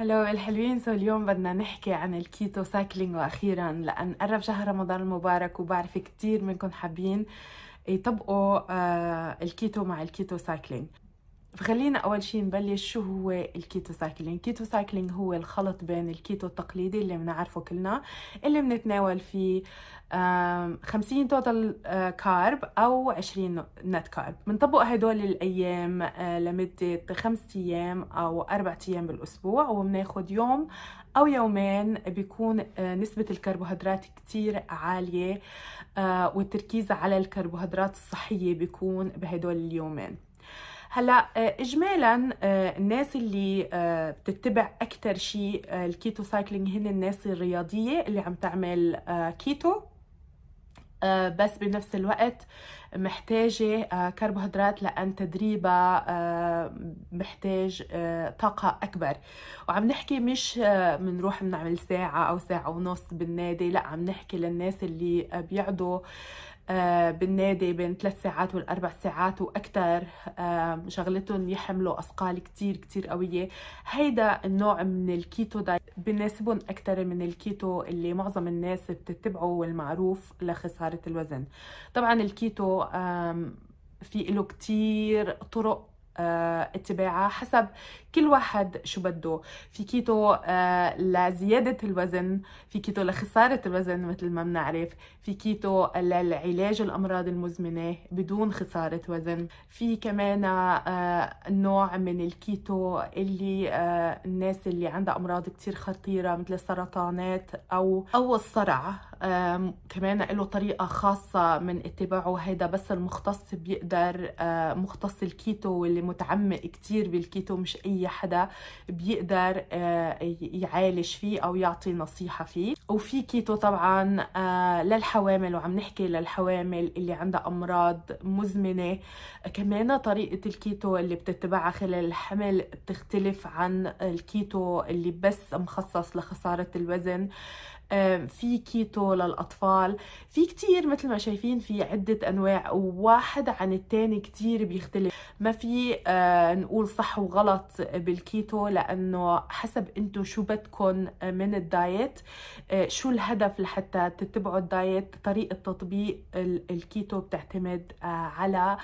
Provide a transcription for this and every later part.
هلو الحلوين سو اليوم بدنا نحكي عن الكيتو سايكلينج واخيرا لان قرب شهر رمضان المبارك وبعرف كثير منكم حابين يطبقوا آه، الكيتو مع الكيتو سايكلينج فخلينا اول شيء نبلش شو هو الكيتو سايكلينج الكيتو سايكلينج هو الخلط بين الكيتو التقليدي اللي بنعرفه كلنا اللي بنتناول فيه 50 توتال كارب او 20 نت كارب بنطبق هدول الايام آه، لمده خمس ايام او اربع ايام بالاسبوع وبناخذ يوم او يومين بيكون آه، نسبه الكربوهيدرات كتير عاليه آه، والتركيز على الكربوهيدرات الصحيه بيكون بهدول اليومين هلا آه، اجمالا آه، الناس اللي آه، بتتبع اكثر شيء الكيتو سايكلينج هن الناس الرياضيه اللي عم تعمل كيتو بس بنفس الوقت محتاجة كربوهيدرات لأن تدريبها محتاج طاقة أكبر وعم نحكي مش بنروح بنعمل ساعة أو ساعة ونص بالنادي لا عم نحكي للناس اللي بيعدوا آه، بالنادي بين ثلاث ساعات والاربع ساعات واكثر آه، شغلتهم يحملوا اثقال كثير كثير قويه هيدا النوع من الكيتو دايت بناسبهم اكثر من الكيتو اللي معظم الناس بتتبعه والمعروف لخساره الوزن طبعا الكيتو في له كثير طرق آه، اتباعها حسب كل واحد شو بده في كيتو آه، لزيادة الوزن في كيتو لخسارة الوزن مثل ما بنعرف في كيتو للعلاج الأمراض المزمنة بدون خسارة وزن في كمان آه، نوع من الكيتو اللي الناس اللي عندها أمراض كتير خطيرة مثل السرطانات أو أو الصرع كمان له طريقة خاصة من اتباعه هيدا بس المختص بيقدر مختص الكيتو واللي متعمق كتير بالكيتو مش أي حدا بيقدر يعالج فيه أو يعطي نصيحة فيه وفي كيتو طبعا للحوامل وعم نحكي للحوامل اللي عندها أمراض مزمنة كمان طريقة الكيتو اللي بتتبعها خلال الحمل بتختلف عن الكيتو اللي بس مخصص لخسارة الوزن في كيتو للأطفال في كتير مثل ما شايفين في عدة أنواع وواحد عن التاني كتير بيختلف ما في أه، نقول صح وغلط بالكيتو لأنه حسب أنتو شو بدكم من الدايت أه، شو الهدف لحتى تتبعوا الدايت طريقة تطبيق الكيتو بتعتمد أه، على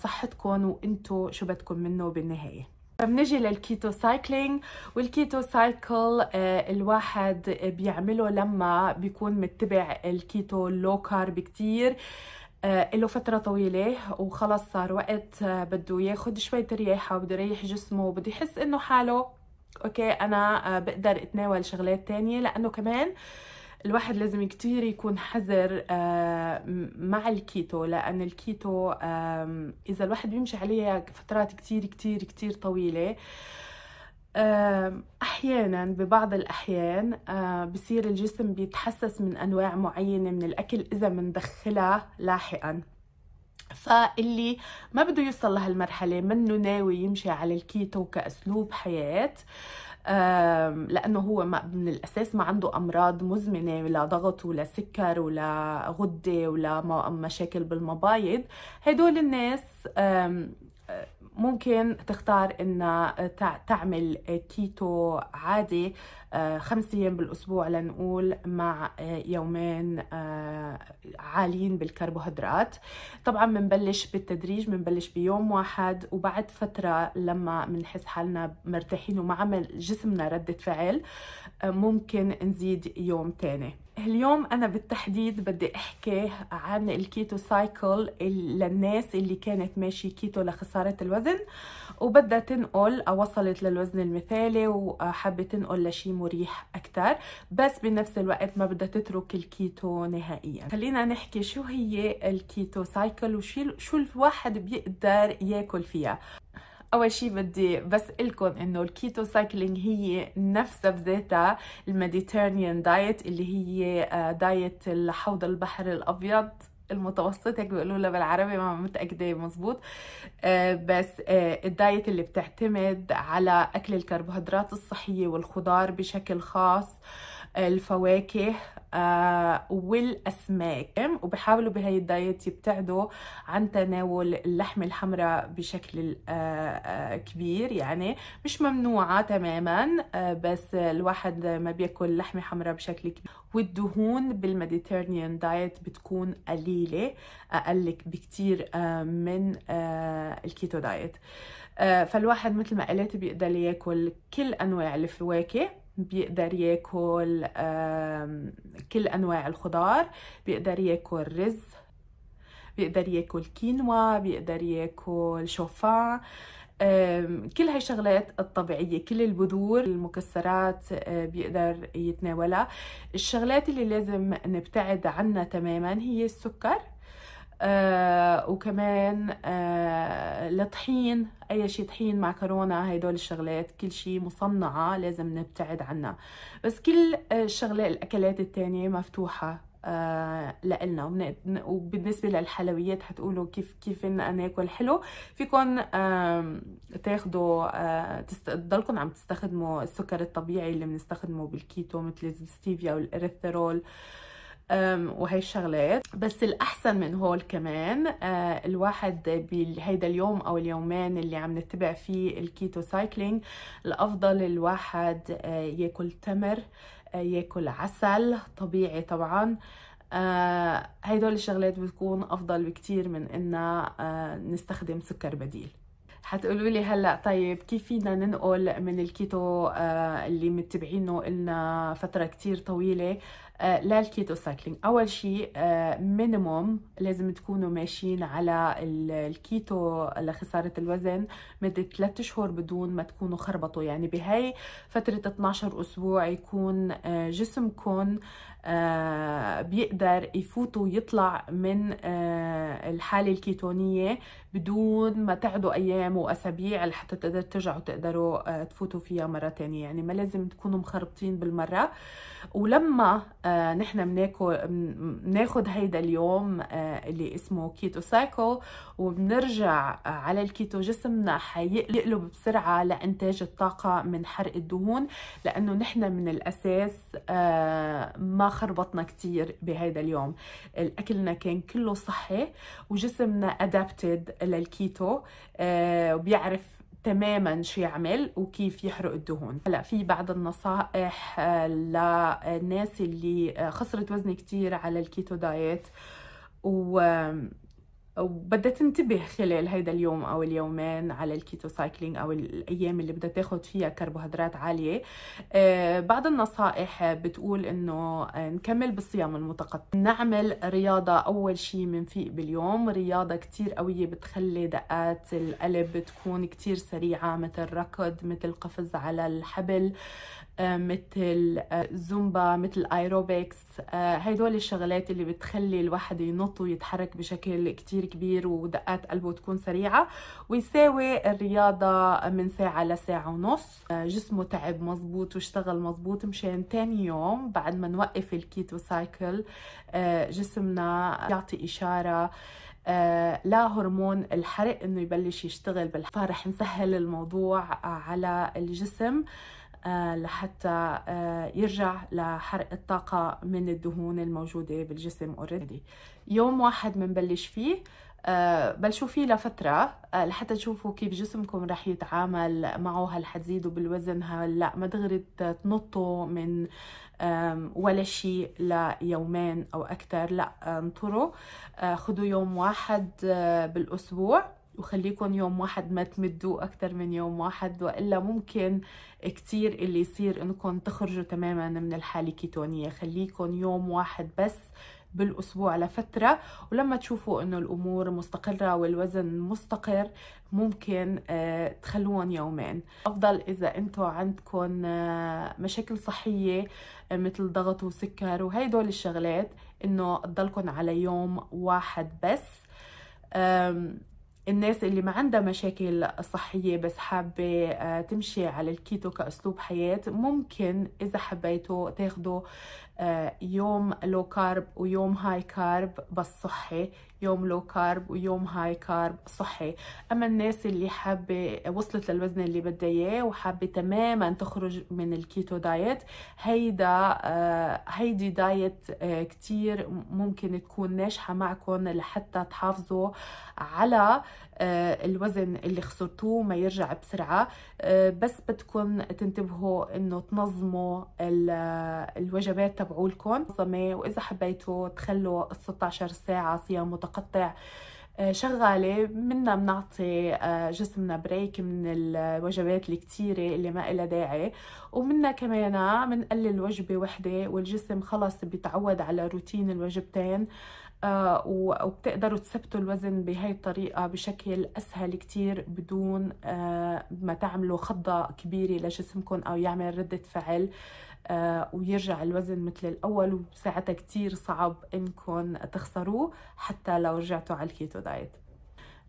صحتكم وأنتو شو بدكم منه بالنهاية فبنجي للكيتو سايكلينج والكيتو سايكل آه، الواحد بيعمله لما بيكون متبع الكيتو لو كارب كتير آه، له فترة طويلة وخلص صار وقت آه، بده ياخد شوية رياحة وبده يريح جسمه وبده يحس انه حاله اوكي انا بقدر اتناول شغلات تانية لانه كمان آه الواحد لازم كتير يكون حذر آه، مع الكيتو لأن الكيتو إذا الواحد بيمشي عليها فترات كتير كتير كتير طويلة احيانا ببعض الاحيان بصير الجسم بيتحسس من انواع معينه من الاكل اذا مندخلها لاحقا فاللي ما بده يوصل لهالمرحله منه ناوي يمشي على الكيتو كاسلوب حياه لانه هو من الاساس ما عنده امراض مزمنه ولا ضغط ولا سكر ولا غده ولا مشاكل بالمبايض هدول الناس ممكن تختار ان آه، تعمل كيتو آه، عادي آه، خمس ايام بالاسبوع لنقول مع يومين عاليين بالكربوهيدرات طبعا بنبلش بالتدريج بنبلش بيوم واحد وبعد فتره لما بنحس حالنا مرتاحين وما عمل جسمنا رده فعل ممكن نزيد يوم تاني اليوم أنا بالتحديد بدي أحكي عن الكيتو سايكل للناس اللي كانت ماشي كيتو لخسارة الوزن وبدها تنقل أو وصلت للوزن المثالي وحابة تنقل لشي مريح أكتر بس بنفس الوقت ما بدها تترك الكيتو نهائيا خلينا نحكي شو هي الكيتو سايكل وشو الواحد بيقدر ياكل فيها اول شيء بدي بس لكم انه الكيتو سايكلينج هي نفسها بذاتها الميديتيرنيان دايت اللي هي آه، دايت الحوض البحر الابيض المتوسط هيك بيقولوا لها بالعربي ما متاكده مزبوط آه، بس آه، الدايت اللي بتعتمد على اكل الكربوهيدرات الصحيه والخضار بشكل خاص الفواكه آه، والاسماك وبحاولوا بهي الدايت يبتعدوا عن تناول اللحم الحمراء بشكل آه، آه، كبير يعني مش ممنوعه تماما بس الواحد ما بياكل لحمه حمراء بشكل كبير والدهون بالميديتيرنيان دايت بتكون قليله اقل بكثير من الكيتو دايت فالواحد مثل ما قلت بيقدر ياكل كل انواع الفواكه بيقدر ياكل كل انواع الخضار بيقدر ياكل رز بيقدر ياكل كينوا بيقدر ياكل شوفان كل هاي الشغلات الطبيعية كل البذور المكسرات آه، بيقدر يتناولها الشغلات اللي لازم نبتعد عنها تماما هي السكر آه، وكمان آه الطحين اي شيء طحين معكرونه هدول الشغلات كل شيء مصنعه لازم نبتعد عنها بس كل الشغلات آه، الاكلات الثانيه مفتوحه آه وبالنسبة للحلويات حتقولوا كيف كيف إن أنا آكل حلو فيكم آه آه تضلكم عم تستخدموا السكر الطبيعي اللي بنستخدمه بالكيتو مثل الستيفيا والإريثرول آه وهي الشغلات بس الأحسن من هول كمان آه، الواحد بهيدا اليوم أو اليومين اللي عم نتبع فيه الكيتو سايكلينج الأفضل الواحد آه، ياكل تمر آه، ياكل عسل طبيعي طبعاً هيدول الشغلات بتكون افضل بكتير من ان نستخدم سكر بديل حتقولوا لي هلا طيب كيف فينا ننقل من الكيتو اللي متبعينه لنا فتره كتير طويله آه، للكيتو سايكلينج اول شيء مينيموم آه، لازم تكونوا ماشيين على الكيتو لخساره الوزن مده 3 شهور بدون ما تكونوا خربطوا يعني بهاي فتره 12 اسبوع يكون آه، جسمكم آه، بيقدر يفوت ويطلع من آه، الحالة الكيتونية بدون ما تعدوا أيام وأسابيع لحتى تقدر ترجعوا تقدروا آه، تفوتوا فيها مرة تانية يعني ما لازم تكونوا مخربطين بالمرة ولما نحن بناكل بناخد هيدا اليوم اللي اسمه كيتو سايكل وبنرجع على الكيتو جسمنا حيقلب بسرعة لإنتاج الطاقة من حرق الدهون لأنه نحن من الأساس ما خربطنا كتير بهيدا اليوم الاكلنا كان كله صحي وجسمنا ادابتد للكيتو آه، وبيعرف تماما شو يعمل وكيف يحرق الدهون هلا في بعض النصائح آه، للناس اللي آه، خسرت وزن كتير على الكيتو دايت و وبدها تنتبه خلال هيدا اليوم او اليومين على الكيتو سايكلينج او الايام اللي بدها تاخذ فيها كربوهيدرات عاليه آه، بعض النصائح بتقول انه آه، نكمل بالصيام المتقطع نعمل رياضه اول شيء منفيق باليوم رياضه كتير قويه بتخلي دقات القلب تكون كتير سريعه مثل ركض مثل قفز على الحبل آه، مثل آه، زومبا مثل ايروبكس آه، هدول الشغلات اللي بتخلي الواحد ينط ويتحرك بشكل كتير كبير ودقات قلبه تكون سريعة ويساوي الرياضة من ساعة لساعة ونص جسمه تعب مزبوط واشتغل مزبوط مشان تاني يوم بعد ما نوقف الكيتو سايكل جسمنا يعطي إشارة آه لهرمون الحرق انه يبلش يشتغل بالحرق فرح نسهل الموضوع على الجسم آه، لحتى آه، يرجع لحرق الطاقة من الدهون الموجودة بالجسم اوريدي يوم واحد بنبلش فيه آه، بلشوا فيه لفترة لحتى تشوفوا كيف جسمكم رح يتعامل معه هل حتزيدوا بالوزن هل لا ما دغري تنطوا من ولا شيء ليومين أو أكثر لا انطروا خذوا يوم واحد بالأسبوع وخليكم يوم واحد ما تمدوا أكثر من يوم واحد وإلا ممكن كثير اللي يصير إنكم تخرجوا تماما من الحالة الكيتونية خليكم يوم واحد بس بالأسبوع لفترة ولما تشوفوا أنه الأمور مستقرة والوزن مستقر ممكن آه، تخلون يومين أفضل إذا انتم عندكم آه، مشاكل صحية آه، مثل ضغط وسكر وهيدول الشغلات أنه تضلكم على يوم واحد بس الناس اللي ما عندها مشاكل صحية بس حابة آه، تمشي على الكيتو كأسلوب حياة ممكن إذا حبيتوا تاخدوا آه، يوم لو كارب ويوم هاي كارب بس صحي يوم لو كارب ويوم هاي كارب صحي اما الناس اللي حابه وصلت للوزن اللي بدها اياه وحابه تماما تخرج من الكيتو دايت هيدا آه، هيدي دايت آه، كتير ممكن تكون ناجحه معكم لحتى تحافظوا على آه، الوزن اللي خسرتوه ما يرجع بسرعة آه، بس بدكم تنتبهوا انه تنظموا الوجبات تبعولكم واذا حبيتوا تخلوا 16 ساعة صيام متقطع آه، شغالة منا بنعطي جسمنا بريك من الوجبات الكتيرة اللي ما إلها داعي ومنا كمان بنقلل وجبة وحدة والجسم خلص بيتعود على روتين الوجبتين آه، وبتقدروا تثبتوا الوزن بهاي الطريقة بشكل أسهل كتير بدون آه، ما تعملوا خضة كبيرة لجسمكم أو يعمل ردة فعل آه، ويرجع الوزن مثل الأول وساعتها كتير صعب إنكم تخسروه حتى لو رجعتوا على الكيتو دايت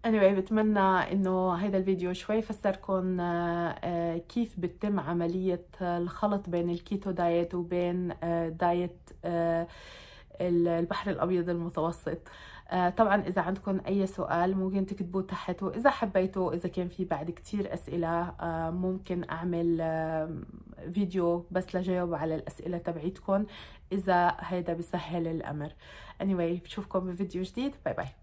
anyway بتمنى انه هذا الفيديو شوي فسركم كيف بتتم عملية الخلط بين الكيتو دايت وبين دايت البحر الأبيض المتوسط آه، طبعا إذا عندكم أي سؤال ممكن تكتبوه تحت وإذا حبيتوا إذا كان في بعد كتير أسئلة آه، ممكن أعمل فيديو بس لجاوب على الأسئلة تبعيتكم إذا هيدا بسهل الأمر anyway بشوفكم بفيديو جديد باي باي